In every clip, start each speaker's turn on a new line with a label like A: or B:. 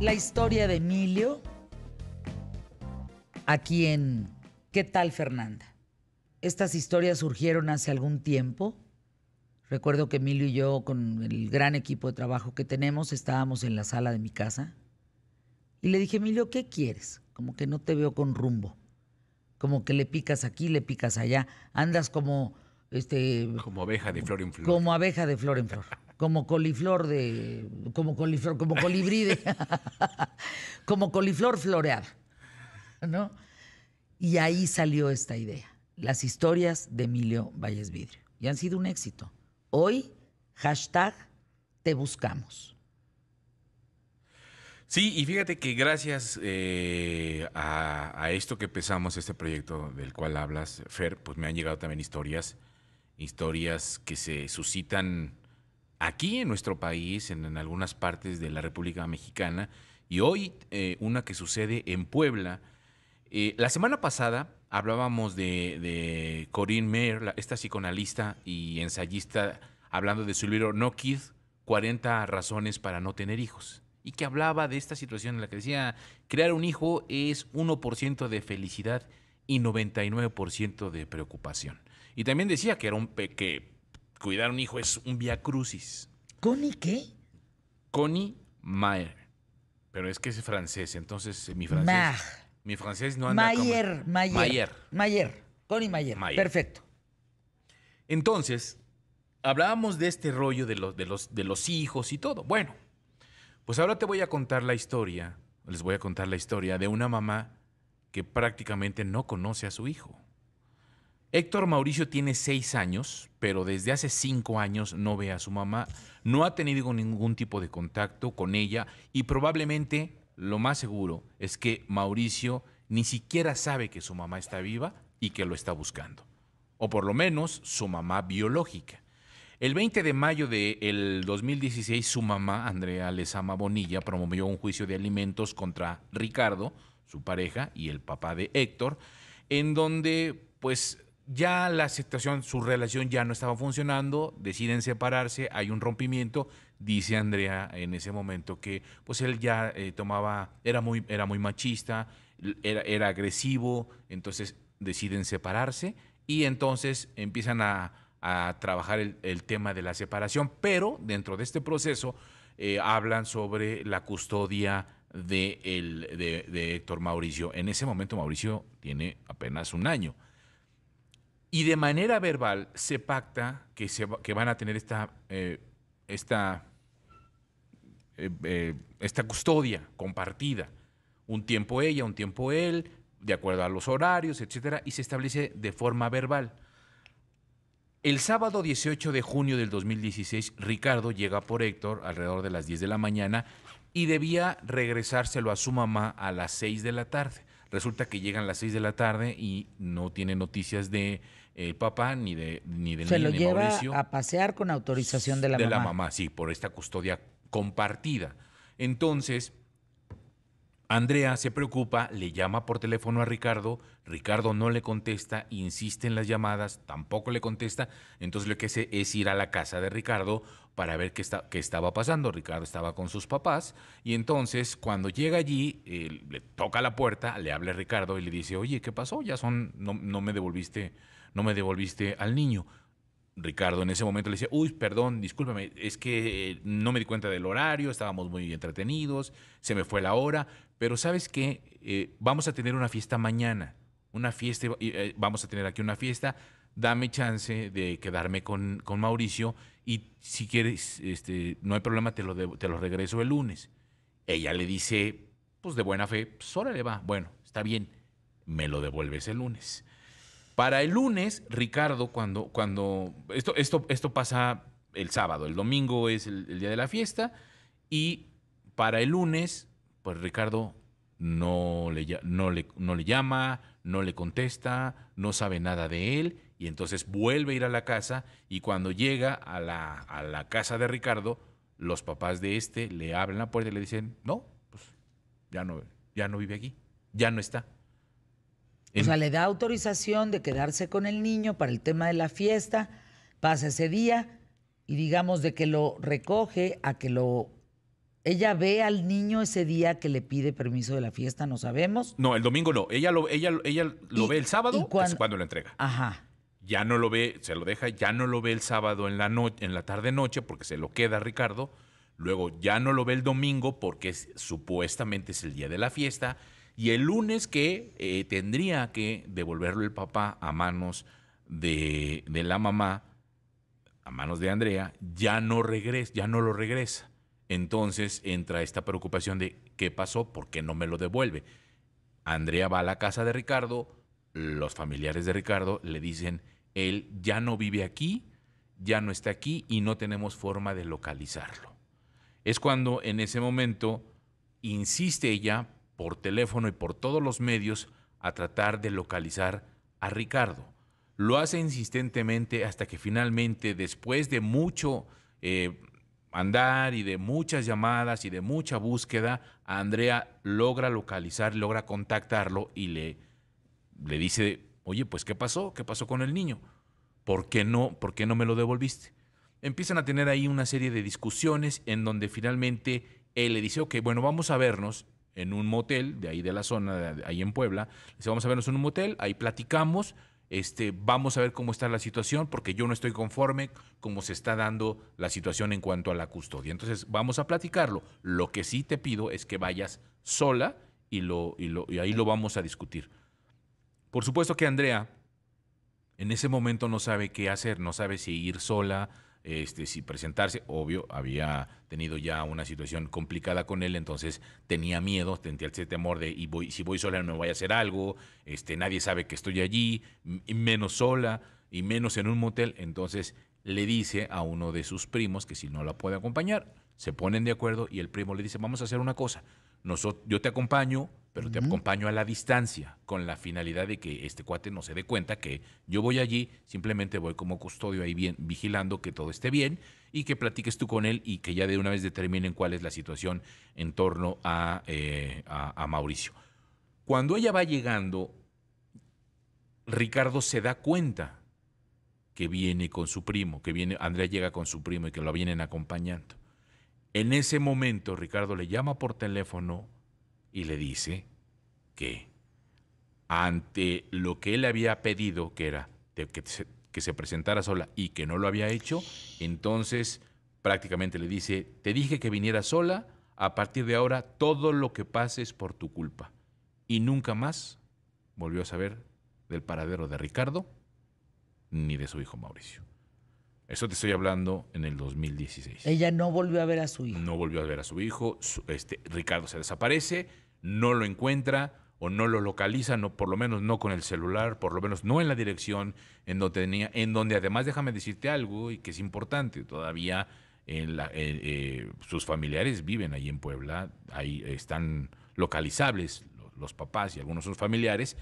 A: la historia de Emilio aquí en ¿Qué tal Fernanda? Estas historias surgieron hace algún tiempo. Recuerdo que Emilio y yo, con el gran equipo de trabajo que tenemos, estábamos en la sala de mi casa. Y le dije, Emilio, ¿qué quieres? Como que no te veo con rumbo. Como que le picas aquí, le picas allá. Andas como... Este,
B: como abeja de flor en flor.
A: Como abeja de flor en flor como coliflor de. como coliflor, como colibrí como coliflor floreada. ¿No? Y ahí salió esta idea. Las historias de Emilio Valles Vidrio. Y han sido un éxito. Hoy, hashtag te buscamos.
B: Sí, y fíjate que gracias eh, a, a, esto que empezamos, este proyecto del cual hablas, Fer, pues me han llegado también historias, historias que se suscitan aquí en nuestro país, en, algunas partes de la República Mexicana, y hoy eh, una que sucede en Puebla. Eh, la semana pasada hablábamos de, Corinne Mayer, esta psicoanalista y ensayista, hablando de su libro No Kid, 40 razones para no tener hijos y que hablaba de esta situación en la que decía, crear un hijo es 1% de felicidad y 99% de preocupación. Y también decía que era un pequeño cuidar un hijo es un via crucis. ¿Connie qué? Connie Mayer. Pero es que es francés, entonces eh, mi francés. Mi francés no anda Mayer, como... Mayer. Mayer. Mayer.
A: Connie Mayer. Mayer. Perfecto.
B: Entonces, hablábamos de este rollo de los, de, los, de los hijos y todo. Bueno, pues ahora te voy a contar la historia, les voy a contar la historia de una mamá que prácticamente no conoce a su hijo. Héctor Mauricio tiene seis años, pero desde hace cinco años no ve a su mamá, no ha tenido ningún tipo de contacto con ella y probablemente lo más seguro es que Mauricio ni siquiera sabe que su mamá está viva y que lo está buscando, o por lo menos su mamá biológica. El 20 de mayo del 2016, su mamá, Andrea Lezama Bonilla, promovió un juicio de alimentos contra Ricardo, su pareja, y el papá de Héctor, en donde pues ya la situación, su relación ya no estaba funcionando, deciden separarse, hay un rompimiento, dice Andrea en ese momento que pues él ya eh, tomaba, era muy, era muy machista, era, agresivo, entonces deciden separarse y entonces empiezan a, trabajar el, tema de la separación, pero dentro de este proceso eh, hablan sobre la custodia de, el, de Héctor Mauricio. En ese momento Mauricio tiene apenas un año y de manera verbal se pacta que, se, que van a tener esta, eh, eh, eh, esta, custodia compartida. Un tiempo ella, un tiempo él, de acuerdo a los horarios, etcétera, y se establece de forma verbal. El sábado 18 de junio del 2016, Ricardo llega por Héctor alrededor de las 10 de la mañana y debía regresárselo a su mamá a las 6 de la tarde. Resulta que llegan las 6 de la tarde y no tiene noticias de el papá ni de ni del Se lo lleva
A: a pasear con autorización de la mamá. la mamá,
B: sí, por esta custodia compartida. Entonces, Andrea se preocupa, le llama por teléfono a Ricardo, Ricardo no le contesta, insiste en las llamadas, tampoco le contesta, entonces lo que hace es ir a la casa de Ricardo para ver qué, está, estaba pasando. Ricardo estaba con sus papás y entonces cuando llega allí, eh, le toca la puerta, le habla a Ricardo y le dice, oye, ¿qué pasó? Ya son, no me devolviste no me devolviste al niño. Ricardo en ese momento le dice, uy, perdón, discúlpame, es que eh, no me di cuenta del horario, estábamos muy entretenidos, se me fue la hora, pero sabes qué, eh, vamos a tener una fiesta mañana, una fiesta, eh, vamos a tener aquí una fiesta, dame chance de quedarme con, Mauricio y si quieres, este, no hay problema, te lo, te lo regreso el lunes. Ella le dice, pues de buena fe, pues le va, bueno, está bien, me lo devuelves el lunes. Para el lunes, Ricardo, cuando, cuando esto, esto, esto pasa el sábado, el domingo es el, día de la fiesta, y para el lunes, pues Ricardo no le, no, le, no le llama, no le contesta, no sabe nada de él, y entonces vuelve a ir a la casa, y cuando llega a la, casa de Ricardo, los papás de este le abren la puerta y le dicen, no, pues ya no, ya no vive aquí, ya no está. O sea, le
A: da autorización de quedarse con el niño para el tema de la fiesta, pasa ese día y digamos de que lo recoge a que lo... Ella ve al niño ese día que le pide permiso de la fiesta, no sabemos.
B: No, el domingo no. Ella lo, ella, ella lo ve el sábado, cuando, lo entrega. Ajá. Ya no lo ve, se lo deja, ya no lo ve el sábado en la, en la tarde-noche porque se lo queda Ricardo. Luego ya no lo ve el domingo porque supuestamente es el día de la fiesta y el lunes que eh, tendría que devolverlo el papá a manos de, la mamá, a manos de Andrea, ya no regresa, ya no lo regresa. Entonces entra esta preocupación de qué pasó, por qué no me lo devuelve. Andrea va a la casa de Ricardo, los familiares de Ricardo le dicen, él ya no vive aquí, ya no está aquí y no tenemos forma de localizarlo. Es cuando en ese momento insiste ella por teléfono y por todos los medios a tratar de localizar a Ricardo. Lo hace insistentemente hasta que finalmente, después de mucho eh, andar y de muchas llamadas y de mucha búsqueda, Andrea logra localizar, logra contactarlo y le, le dice, oye, pues ¿qué pasó? ¿Qué pasó con el niño? ¿Por qué no, por qué no me lo devolviste? Empiezan a tener ahí una serie de discusiones en donde finalmente él le dice, ok, bueno, vamos a vernos en un motel de ahí de la zona, ahí en Puebla. Dice, vamos a vernos en un motel, ahí platicamos, este, vamos a ver cómo está la situación, porque yo no estoy conforme cómo se está dando la situación en cuanto a la custodia. Entonces, vamos a platicarlo. Lo que sí te pido es que vayas sola y, y, lo, y ahí lo vamos a discutir. Por supuesto que Andrea en ese momento no sabe qué hacer, no sabe si ir sola, este, si presentarse. Obvio, había tenido ya una situación complicada con él, entonces tenía miedo, tenía el temor de, y voy, si voy sola no voy a hacer algo, este, nadie sabe que estoy allí, menos sola, y menos en un motel. Entonces le dice a uno de sus primos que si no la puede acompañar, se ponen de acuerdo y el primo le dice, vamos a hacer una cosa, yo te acompaño, pero te acompaño a la distancia con la finalidad de que este cuate no se dé cuenta que yo voy allí, simplemente voy como custodio ahí bien, vigilando que todo esté bien y que platiques tú con él y que ya de una vez determinen cuál es la situación en torno a, eh, a Mauricio. Cuando ella va llegando, Ricardo se da cuenta que viene con su primo, que viene, Andrea llega con su primo y que lo vienen acompañando. En ese momento, Ricardo le llama por teléfono y le dice que ante lo que él había pedido, que era que, se, que se presentara sola y que no lo había hecho, entonces prácticamente le dice, te dije que viniera sola, a partir de ahora todo lo que pase es por tu culpa. Y nunca más volvió a saber del paradero de Ricardo ni de su hijo Mauricio. Eso te estoy hablando en el 2016. Ella no volvió a ver a su hijo. No volvió a ver a su hijo. este, Ricardo se desaparece, no lo encuentra o no lo localiza, no, por lo menos no con el celular, por lo menos no en la dirección en donde tenía, en donde además déjame decirte algo y que es importante, todavía en la, eh, eh, sus familiares viven ahí en Puebla, ahí están localizables los, los papás y algunos de sus familiares,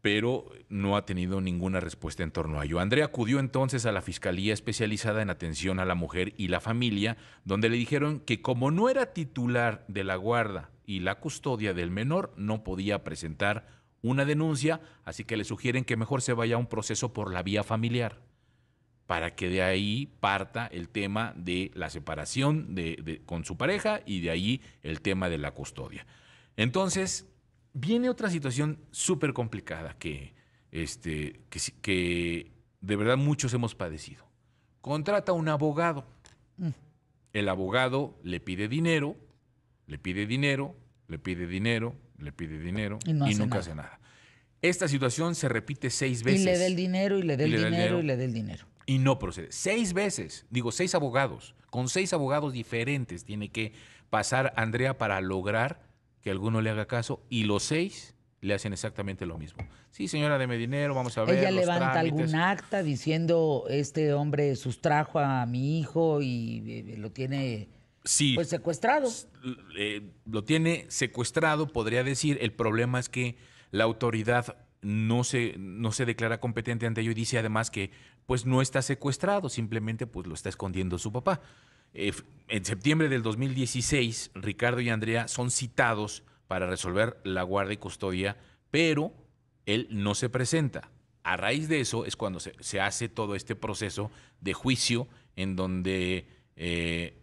B: pero no ha tenido ninguna respuesta en torno a ello. Andrea acudió entonces a la Fiscalía Especializada en Atención a la Mujer y la Familia, donde le dijeron que como no era titular de la guarda y la custodia del menor, no podía presentar una denuncia, así que le sugieren que mejor se vaya a un proceso por la vía familiar, para que de ahí parta el tema de la separación con su pareja y de ahí el tema de la custodia. Entonces, viene otra situación súper complicada que, este, de verdad muchos hemos padecido. Contrata un abogado. Mm. El abogado le pide dinero, le pide dinero, le pide dinero, le pide dinero y, nunca hace nada. Esta situación se repite seis veces. Y le da el dinero, y le da el dinero, y le da el dinero. Y no procede. Seis veces, digo, seis abogados. Con seis abogados diferentes tiene que pasar Andrea para lograr que alguno le haga caso y los seis le hacen exactamente lo mismo. Sí, señora, deme dinero, vamos a ver. Ella levanta algún
A: acta diciendo este hombre sustrajo a mi hijo y eh, eh, lo tiene
B: sí, pues secuestrado. Eh, lo tiene secuestrado, podría decir. El problema es que la autoridad no se, no se declara competente ante ello y dice además que pues no está secuestrado, simplemente pues lo está escondiendo su papá. Eh, en septiembre del 2016, Ricardo y Andrea son citados para resolver la guardia y custodia, pero él no se presenta. A raíz de eso es cuando se, hace todo este proceso de juicio en donde, eh,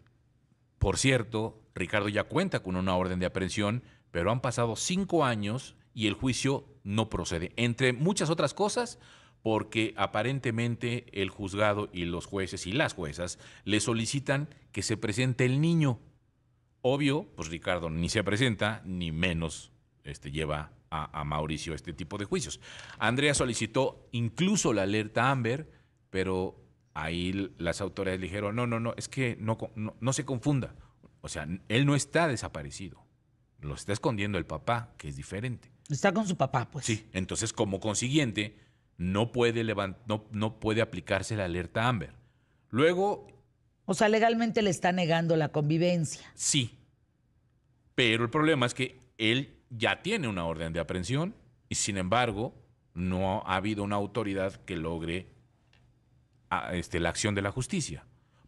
B: por cierto, Ricardo ya cuenta con una orden de aprehensión, pero han pasado cinco años y el juicio no procede. Entre muchas otras cosas, porque aparentemente el juzgado y los jueces y las juezas le solicitan que se presente el niño. Obvio, pues Ricardo ni se presenta, ni menos este, lleva a, Mauricio este tipo de juicios. Andrea solicitó incluso la alerta Amber, pero ahí las autoridades dijeron, no, no, no, es que no, no, no se confunda. O sea, él no está desaparecido lo está escondiendo el papá, que es diferente. Está con su papá, pues. Sí, entonces como consiguiente, no puede, no, puede aplicarse la alerta Amber. Luego...
A: O sea, legalmente le está negando la convivencia.
B: Sí. Pero el problema es que él ya tiene una orden de aprehensión y sin embargo no ha habido una autoridad que logre ah, este, la acción de la justicia.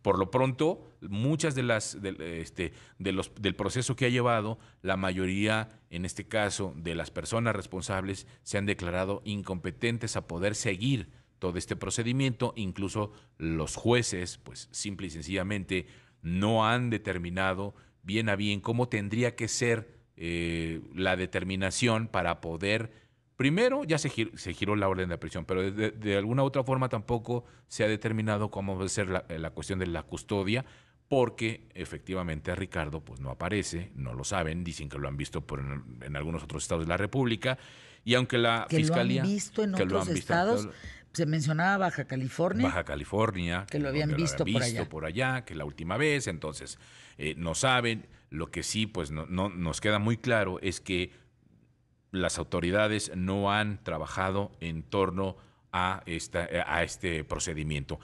B: Por lo pronto, muchas de las este, los, del proceso que ha llevado, la mayoría, en este caso, de las personas responsables se han declarado incompetentes a poder seguir todo este procedimiento. Incluso los jueces, pues simple y sencillamente, no han determinado bien a bien cómo tendría que ser eh, la determinación para poder Primero, ya se, giró la orden de prisión, pero de, alguna u otra forma tampoco se ha determinado cómo va a ser la, cuestión de la custodia, porque efectivamente a Ricardo pues no aparece, no lo saben, dicen que lo han visto en, algunos otros estados de la República y aunque la que fiscalía lo han visto en otros estados se mencionaba
A: Baja California.
B: Baja California. Que lo habían, visto, visto, por, allá. que la última vez, entonces eh, no saben. Lo que sí, pues no, no, nos queda muy claro es que las autoridades no han trabajado en torno a, esta, a este procedimiento.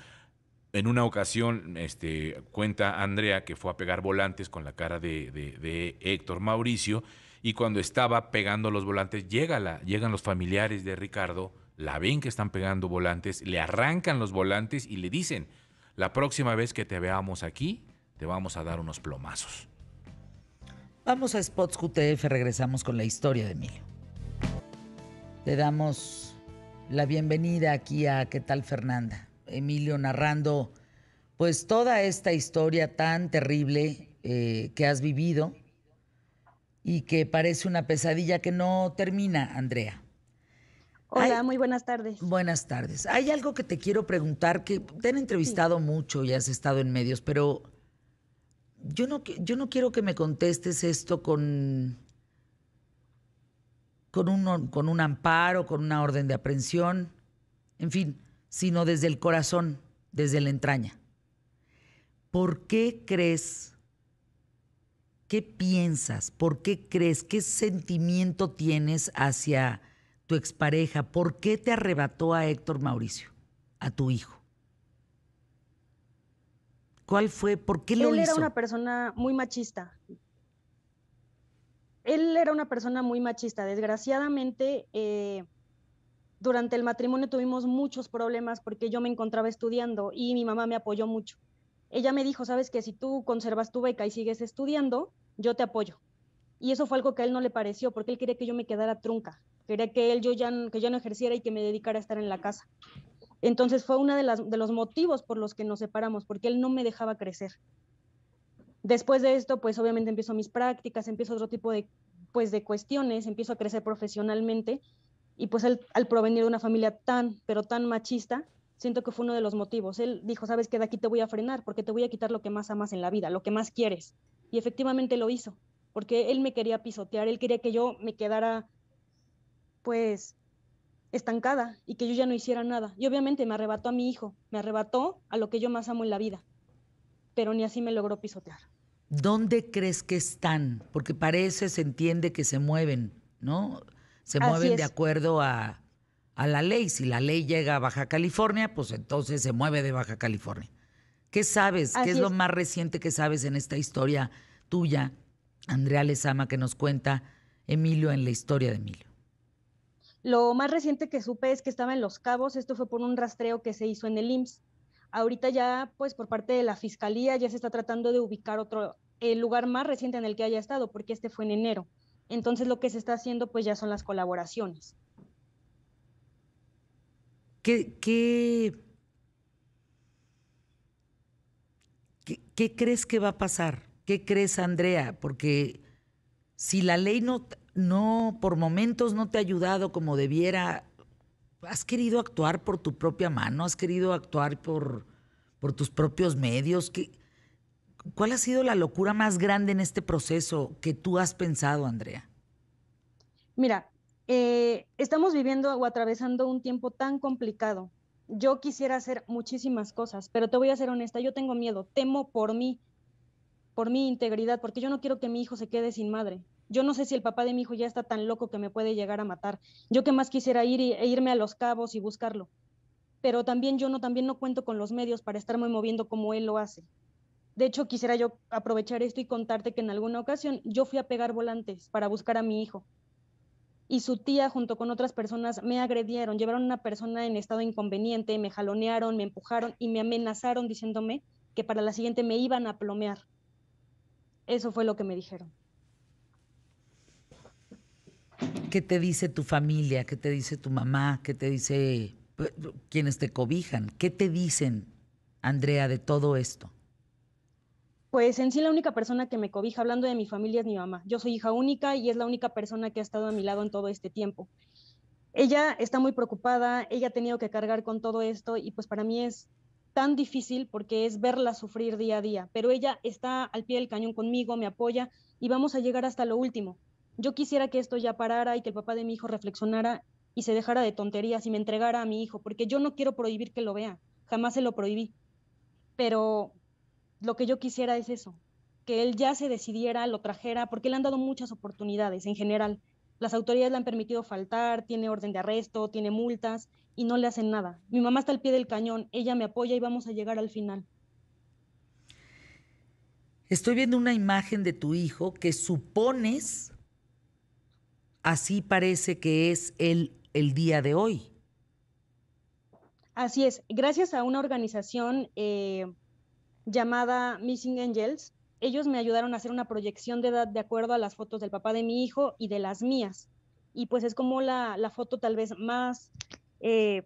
B: En una ocasión, este, cuenta Andrea que fue a pegar volantes con la cara de, Héctor Mauricio y cuando estaba pegando los volantes, llega la, llegan los familiares de Ricardo, la ven que están pegando volantes, le arrancan los volantes y le dicen, la próxima vez que te veamos aquí, te vamos a dar unos plomazos.
A: Vamos a Spots QTF, regresamos con la historia de Emilio. Le damos la bienvenida aquí a ¿Qué tal Fernanda? Emilio narrando pues toda esta historia tan terrible eh, que has vivido y que parece una pesadilla que no termina, Andrea. Hola, muy buenas tardes. Buenas tardes. Hay algo que te quiero preguntar que te han entrevistado mucho y has estado en medios, pero yo no, yo no quiero que me contestes esto con con un, amparo, con una orden de aprehensión, en fin, sino desde el corazón, desde la entraña. ¿Por qué crees? ¿Qué piensas? ¿Por qué crees? ¿Qué sentimiento tienes hacia tu expareja? ¿Por qué te arrebató a Héctor Mauricio, a tu hijo? ¿Cuál fue? ¿Por qué lo hizo? Él era una
C: persona muy machista él era una persona muy machista. Desgraciadamente, eh, durante el matrimonio tuvimos muchos problemas porque yo me encontraba estudiando y mi mamá me apoyó mucho. Ella me dijo, sabes que si tú conservas tu beca y sigues estudiando, yo te apoyo. Y eso fue algo que a él no le pareció porque él quería que yo me quedara trunca, quería que él yo ya, que ya no ejerciera y que me dedicara a estar en la casa. Entonces fue uno de los motivos por los que nos separamos, porque él no me dejaba crecer. Después de esto, pues obviamente empiezo mis prácticas, empiezo otro tipo de, pues, de cuestiones, empiezo a crecer profesionalmente y pues al provenir de una familia tan, pero tan machista, siento que fue uno de los motivos. Él dijo, sabes que de aquí te voy a frenar porque te voy a quitar lo que más amas en la vida, lo que más quieres. Y efectivamente lo hizo, porque él me quería pisotear, él quería que yo me quedara pues estancada y que yo ya no hiciera nada. Y obviamente me arrebató a mi hijo, me arrebató a lo que yo más amo en la vida, pero ni así me logró pisotear.
A: ¿dónde crees que están? Porque parece, se entiende que se mueven, ¿no? Se mueven de acuerdo a, a la ley. Si la ley llega a Baja California, pues entonces se mueve de Baja California. ¿Qué sabes? ¿Qué es, es, lo más reciente que sabes en esta historia tuya, Andrea Lezama, que nos cuenta Emilio en la historia de Emilio?
C: Lo más reciente que supe es que estaba en Los Cabos. Esto fue por un rastreo que se hizo en el IMSS. Ahorita ya, pues por parte de la Fiscalía, ya se está tratando de ubicar otro, el lugar más reciente en el que haya estado, porque este fue en enero. Entonces lo que se está haciendo, pues ya son las colaboraciones.
A: ¿Qué, qué, qué, crees que va a pasar? ¿Qué crees, Andrea? Porque si la ley no, no por momentos no te ha ayudado como debiera has querido actuar por tu propia mano, has querido actuar por, por tus propios medios. ¿Cuál ha sido la locura más grande en este proceso que tú has pensado, Andrea?
C: Mira, eh, estamos viviendo o atravesando un tiempo tan complicado. Yo quisiera hacer muchísimas cosas, pero te voy a ser honesta, yo tengo miedo, temo por mí, por mi integridad, porque yo no quiero que mi hijo se quede sin madre yo no sé si el papá de mi hijo ya está tan loco que me puede llegar a matar. Yo que más quisiera ir e irme a los cabos y buscarlo. Pero también yo no, también no cuento con los medios para estarme moviendo como él lo hace. De hecho, quisiera yo aprovechar esto y contarte que en alguna ocasión yo fui a pegar volantes para buscar a mi hijo. Y su tía junto con otras personas me agredieron, llevaron a una persona en estado inconveniente, me jalonearon, me empujaron y me amenazaron diciéndome que para la siguiente me iban a plomear. Eso fue lo que me dijeron.
A: ¿Qué te dice tu familia? ¿Qué te dice tu mamá? ¿Qué te dice eh, quienes te cobijan? ¿Qué te dicen, Andrea, de todo esto?
C: Pues en sí la única persona que me cobija hablando de mi familia es mi mamá. Yo soy hija única y es la única persona que ha estado a mi lado en todo este tiempo. Ella está muy preocupada, ella ha tenido que cargar con todo esto y pues para mí es tan difícil porque es verla sufrir día a día, pero ella está al pie del cañón conmigo, me apoya y vamos a llegar hasta lo último yo quisiera que esto ya parara y que el papá de mi hijo reflexionara y se dejara de tonterías y me entregara a mi hijo, porque yo no quiero prohibir que lo vea, jamás se lo prohibí. Pero lo que yo quisiera es eso, que él ya se decidiera, lo trajera, porque le han dado muchas oportunidades en general. Las autoridades le han permitido faltar, tiene orden de arresto, tiene multas y no le hacen nada. Mi mamá está al pie del cañón, ella me apoya y vamos a llegar al final.
A: Estoy viendo una imagen de tu hijo que supones así parece que es el, el día de hoy.
C: Así es, gracias a una organización eh, llamada Missing Angels, ellos me ayudaron a hacer una proyección de edad de acuerdo a las fotos del papá de mi hijo y de las mías. Y pues es como la, foto tal vez más eh,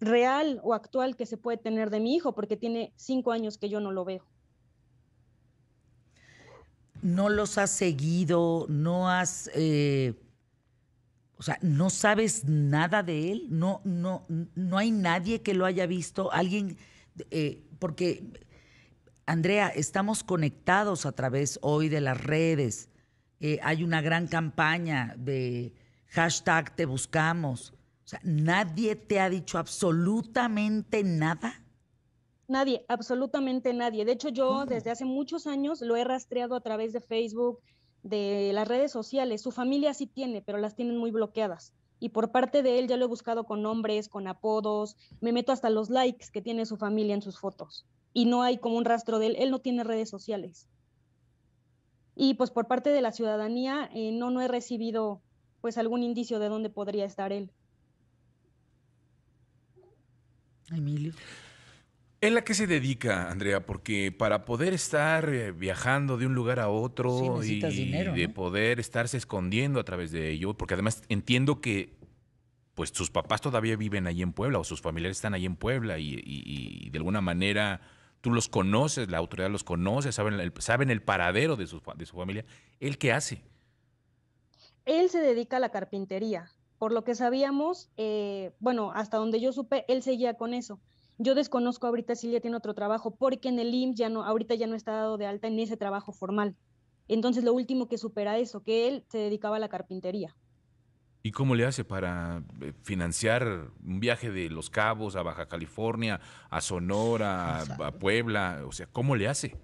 C: real o actual que se puede tener de mi hijo, porque tiene cinco años que yo no lo veo
A: no los has seguido, no has, eh, o sea, no sabes nada de él, no, no, no hay nadie que lo haya visto, alguien, eh, porque Andrea, estamos conectados a través hoy de las redes, eh, hay una gran campaña de hashtag te buscamos, o sea, nadie te ha dicho absolutamente nada.
C: Nadie, absolutamente nadie. De hecho, yo desde hace muchos años lo he rastreado a través de Facebook, de las redes sociales. Su familia sí tiene, pero las tienen muy bloqueadas. Y por parte de él ya lo he buscado con nombres, con apodos, me meto hasta los likes que tiene su familia en sus fotos. Y no hay como un rastro de él, él no tiene redes sociales. Y pues por parte de la ciudadanía eh, no, no he recibido pues algún indicio de dónde podría estar él.
B: Emilio. ¿En la que se dedica, Andrea? Porque para poder estar eh, viajando de un lugar a otro y, de poder estarse escondiendo a través de ello, porque además entiendo que pues sus papás todavía viven ahí en Puebla o sus familiares están ahí en Puebla y, de alguna manera tú los conoces, la autoridad los conoce, saben el, paradero de su, familia. ¿Él qué hace?
C: Él se dedica a la carpintería. Por lo que sabíamos, eh, bueno, hasta donde yo supe, él seguía con eso. Yo desconozco ahorita si ella tiene otro trabajo, porque en el IMSS ya no, ahorita ya no está dado de alta en ese trabajo formal. Entonces, lo último que supera eso, que él se dedicaba a la carpintería.
B: ¿Y cómo le hace para eh, financiar un viaje de Los Cabos a Baja California, a Sonora, a, Puebla? O sea, ¿cómo le hace?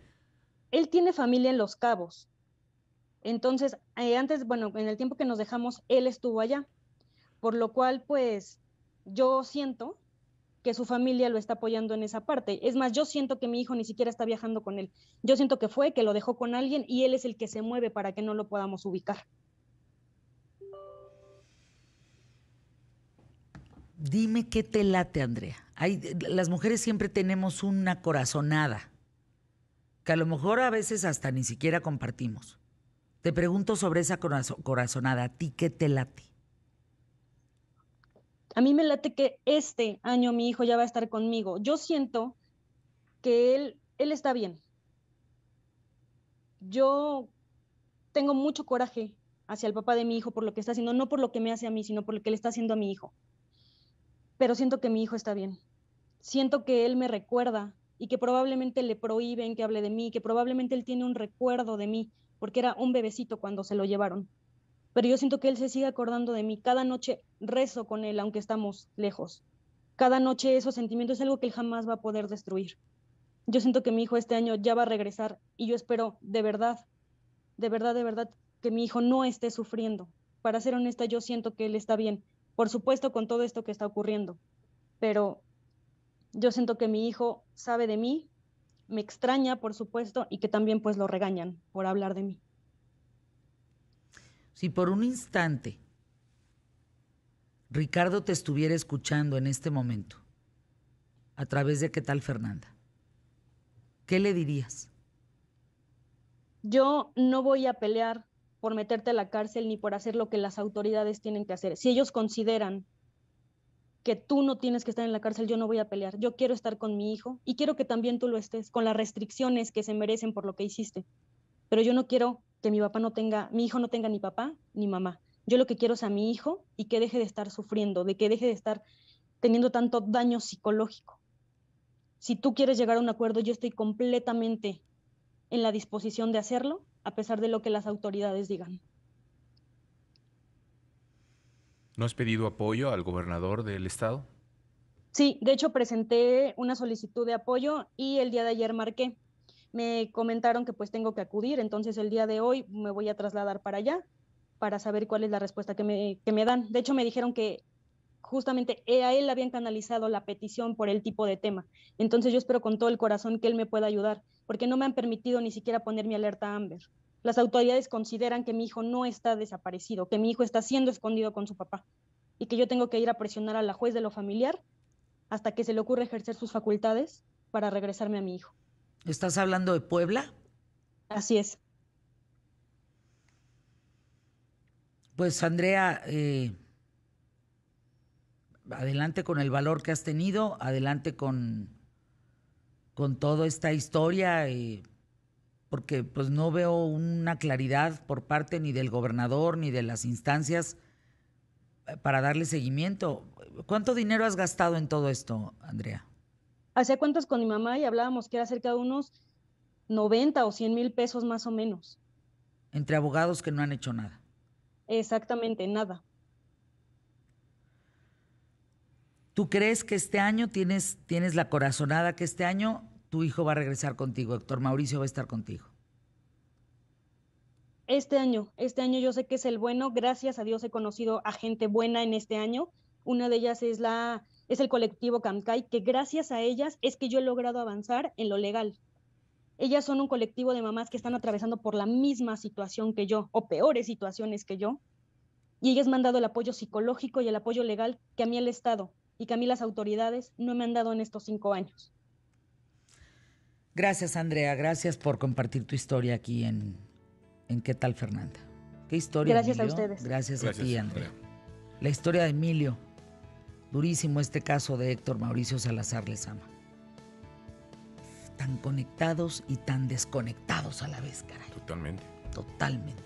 C: Él tiene familia en Los Cabos. Entonces, eh, antes, bueno, en el tiempo que nos dejamos, él estuvo allá. Por lo cual, pues, yo siento que su familia lo está apoyando en esa parte. Es más, yo siento que mi hijo ni siquiera está viajando con él. Yo siento que fue, que lo dejó con alguien y él es el que se mueve para que no lo podamos ubicar.
A: Dime qué te late, Andrea. las mujeres siempre tenemos una corazonada, que a lo mejor a veces hasta ni siquiera compartimos. Te pregunto sobre esa corazonada, ¿a ti qué te late?
C: a mí me late que este año mi hijo ya va a estar conmigo. Yo siento que él, él está bien. Yo tengo mucho coraje hacia el papá de mi hijo por lo que está haciendo, no por lo que me hace a mí, sino por lo que le está haciendo a mi hijo. Pero siento que mi hijo está bien. Siento que él me recuerda y que probablemente le prohíben que hable de mí, que probablemente él tiene un recuerdo de mí, porque era un bebecito cuando se lo llevaron pero yo siento que Él se sigue acordando de mí. Cada noche rezo con Él, aunque estamos lejos. Cada noche esos sentimientos es algo que Él jamás va a poder destruir. Yo siento que mi hijo este año ya va a regresar y yo espero de verdad, de verdad, de verdad, que mi hijo no esté sufriendo. Para ser honesta, yo siento que Él está bien. Por supuesto, con todo esto que está ocurriendo, pero yo siento que mi hijo sabe de mí, me extraña, por supuesto, y que también pues lo regañan por hablar de mí.
A: Si por un instante Ricardo te estuviera escuchando en este momento, a través de qué tal Fernanda, ¿qué le dirías?
C: Yo no voy a pelear por meterte a la cárcel ni por hacer lo que las autoridades tienen que hacer. Si ellos consideran que tú no tienes que estar en la cárcel, yo no voy a pelear. Yo quiero estar con mi hijo y quiero que también tú lo estés, con las restricciones que se merecen por lo que hiciste. Pero yo no quiero que mi papá no tenga, mi hijo no tenga ni papá ni mamá. Yo lo que quiero es a mi hijo y que deje de estar sufriendo, de que deje de estar teniendo tanto daño psicológico. Si tú quieres llegar a un acuerdo, yo estoy completamente en la disposición de hacerlo, a pesar de lo que las autoridades digan.
B: ¿No has pedido apoyo al gobernador del estado?
C: Sí, de hecho presenté una solicitud de apoyo y el día de ayer marqué me comentaron que pues tengo que acudir, entonces el día de hoy me voy a trasladar para allá para saber cuál es la respuesta que me, dan. De hecho, me dijeron que justamente a él habían canalizado la petición por el tipo de tema. Entonces yo espero con todo el corazón que él me pueda ayudar, porque no me han permitido ni siquiera poner mi alerta Amber. Las autoridades consideran que mi hijo no está desaparecido, que mi hijo está siendo escondido con su papá y que yo tengo que ir a presionar a la juez de lo familiar hasta que se le ocurra ejercer sus facultades para regresarme a mi hijo.
A: ¿Estás hablando de Puebla? Así es. Pues Andrea, eh, adelante con el valor que has tenido, adelante con, con toda esta historia, eh, porque pues no veo una claridad por parte ni del gobernador ni de las instancias eh, para darle seguimiento. ¿Cuánto dinero has gastado en todo esto, Andrea?
C: hacía cuentas con mi mamá y hablábamos que era cerca de unos 90 o 100 mil pesos más o menos.
A: Entre abogados que no han hecho nada.
C: Exactamente, nada.
A: ¿Tú crees que este año tienes, tienes la corazonada que este año tu hijo va a regresar contigo, Héctor Mauricio va a estar contigo?
C: Este año, este año yo sé que es el bueno, gracias a Dios he conocido a gente buena en este año. Una de ellas es la es el colectivo Camcay, que gracias a ellas es que yo he logrado avanzar en lo legal. Ellas son un colectivo de mamás que están atravesando por la misma situación que yo, o peores situaciones que yo, y ellas me han dado el apoyo psicológico y el apoyo legal que a mí el Estado y que a mí las autoridades no me han dado en estos cinco años.
A: Gracias, Andrea. Gracias por compartir tu historia aquí en, ¿Qué tal, Fernanda? ¿Qué historia? Gracias a ustedes. Gracias, a ti, Andrea. La historia de Emilio. Durísimo este caso de Héctor Mauricio Salazar Lezama. Tan conectados y tan desconectados a la vez, caray. Totalmente. Totalmente.